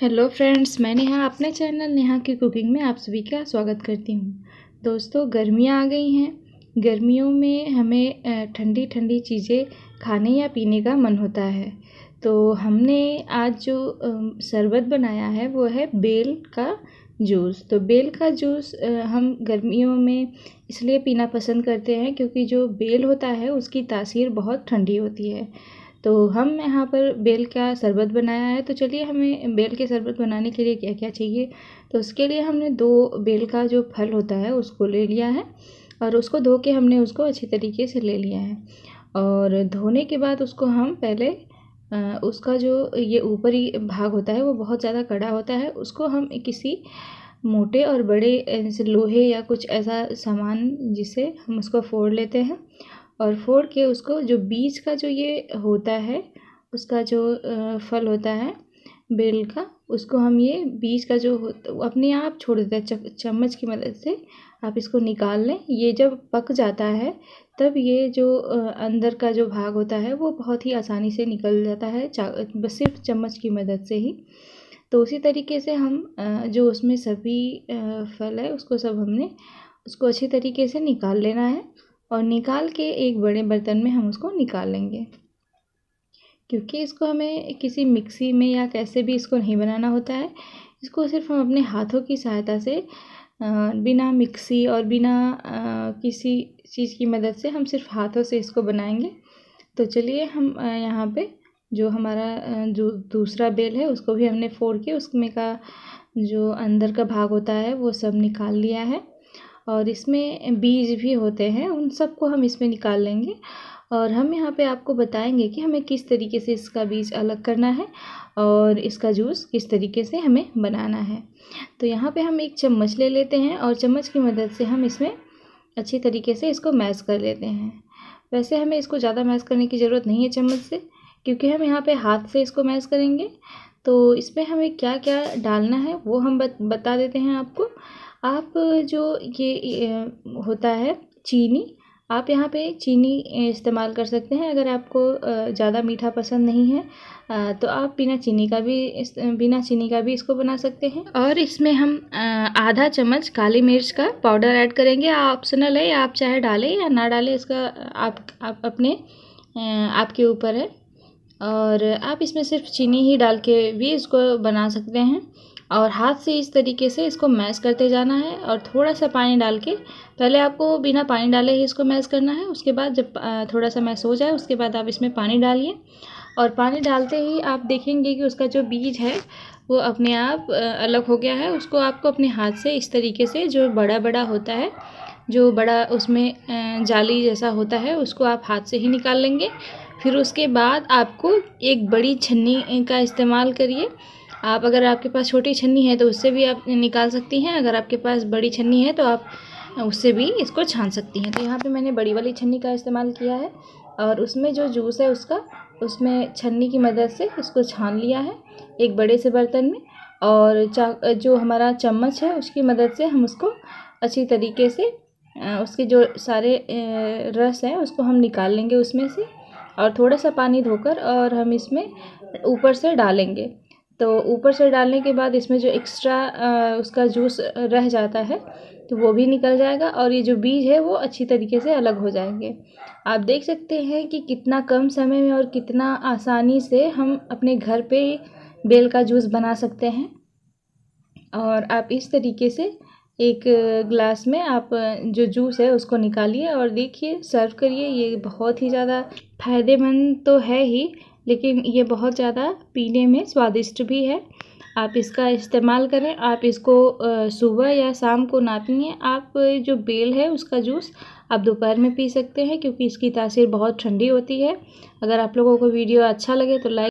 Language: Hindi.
हेलो फ्रेंड्स मैं नेहा अपने चैनल नेहा की कुकिंग में आप सभी का स्वागत करती हूँ दोस्तों गर्मियाँ आ गई हैं गर्मियों में हमें ठंडी ठंडी चीज़ें खाने या पीने का मन होता है तो हमने आज जो शरबत बनाया है वो है बेल का जूस तो बेल का जूस हम गर्मियों में इसलिए पीना पसंद करते हैं क्योंकि जो बेल होता है उसकी तासीर बहुत ठंडी होती है तो हम यहाँ पर बेल का शरबत बनाया है तो चलिए हमें बेल के शरबत बनाने के लिए क्या क्या चाहिए तो उसके लिए हमने दो बेल का जो फल होता है उसको ले लिया है और उसको धो के हमने उसको अच्छी तरीके से ले लिया है और धोने के बाद उसको हम पहले उसका जो ये ऊपरी भाग होता है वो बहुत ज़्यादा कड़ा होता है उसको हम किसी मोटे और बड़े लोहे या कुछ ऐसा सामान जिसे हम उसको फोड़ लेते हैं और फोड़ के उसको जो बीज का जो ये होता है उसका जो फल होता है बेल का उसको हम ये बीज का जो अपने आप छोड़ देते हैं चम्मच की मदद से आप इसको निकाल लें ये जब पक जाता है तब ये जो अंदर का जो भाग होता है वो बहुत ही आसानी से निकल जाता है बस सिर्फ चम्मच की मदद से ही तो उसी तरीके से हम जो उसमें सभी फल है उसको सब हमने उसको अच्छी तरीके से निकाल लेना है और निकाल के एक बड़े बर्तन में हम उसको निकाल लेंगे क्योंकि इसको हमें किसी मिक्सी में या कैसे भी इसको नहीं बनाना होता है इसको सिर्फ हम अपने हाथों की सहायता से बिना मिक्सी और बिना किसी चीज़ की मदद से हम सिर्फ हाथों से इसको बनाएंगे तो चलिए हम यहाँ पे जो हमारा जो दूसरा बेल है उसको भी हमने फोड़ के उसमें का जो अंदर का भाग होता है वो सब निकाल लिया है और इसमें बीज भी होते हैं उन सबको हम इसमें निकाल लेंगे और हम यहाँ पे आपको बताएंगे कि हमें किस तरीके से इसका बीज अलग करना है और इसका जूस किस तरीके से हमें बनाना है तो यहाँ पे हम एक चम्मच ले लेते हैं और चम्मच की मदद से हम इसमें अच्छी तरीके से इसको मैश कर लेते हैं वैसे हमें इसको ज़्यादा मैश करने की ज़रूरत नहीं है चम्मच से क्योंकि हम यहाँ पर हाथ से इसको मैश करेंगे तो इसमें हमें क्या क्या डालना है वो हम बत, बता देते हैं आपको आप जो ये होता है चीनी आप यहाँ पे चीनी इस्तेमाल कर सकते हैं अगर आपको ज़्यादा मीठा पसंद नहीं है तो आप बिना चीनी का भी इस बिना चीनी का भी इसको बना सकते हैं और इसमें हम आधा चम्मच काली मिर्च का पाउडर ऐड करेंगे ऑप्शनल है आप चाहे डालें या ना डालें इसका आप, आप अपने आपके ऊपर है और आप इसमें सिर्फ चीनी ही डाल के भी इसको बना सकते हैं और हाथ से इस तरीके से इसको मैश करते जाना है और थोड़ा सा पानी डाल के पहले आपको बिना पानी डाले ही इसको मैश करना है उसके बाद जब थोड़ा सा मैश हो जाए उसके बाद आप इसमें पानी डालिए और पानी डालते ही आप देखेंगे कि उसका जो बीज है वो अपने आप अलग हो गया है उसको आपको अपने हाथ से इस तरीके से जो बड़ा बड़ा होता है जो बड़ा उसमें जाली जैसा होता है उसको आप हाथ से ही निकाल लेंगे फिर उसके बाद आपको एक बड़ी छन्नी का इस्तेमाल करिए आप अगर आपके पास छोटी छन्नी है तो उससे भी आप निकाल सकती हैं अगर आपके पास बड़ी छन्नी है तो आप उससे भी इसको छान सकती हैं तो यहाँ पे मैंने बड़ी वाली छन्नी का इस्तेमाल किया है और उसमें जो जूस है उसका उसमें छन्नी की मदद से इसको छान लिया है एक बड़े से बर्तन में और चा जो हमारा चम्मच है उसकी मदद से हम उसको अच्छी तरीके से उसके जो सारे रस हैं उसको हम निकाल लेंगे उसमें से और थोड़ा सा पानी धोकर और हम इसमें ऊपर से डालेंगे तो ऊपर से डालने के बाद इसमें जो एक्स्ट्रा उसका जूस रह जाता है तो वो भी निकल जाएगा और ये जो बीज है वो अच्छी तरीके से अलग हो जाएंगे आप देख सकते हैं कि कितना कम समय में और कितना आसानी से हम अपने घर पे बेल का जूस बना सकते हैं और आप इस तरीके से एक ग्लास में आप जो जूस है उसको निकालिए और देखिए सर्व करिए ये बहुत ही ज़्यादा फायदेमंद तो है ही लेकिन ये बहुत ज़्यादा पीने में स्वादिष्ट भी है आप इसका इस्तेमाल करें आप इसको सुबह या शाम को ना पिए आप जो बेल है उसका जूस आप दोपहर में पी सकते हैं क्योंकि इसकी तासीर बहुत ठंडी होती है अगर आप लोगों को वीडियो अच्छा लगे तो लाइक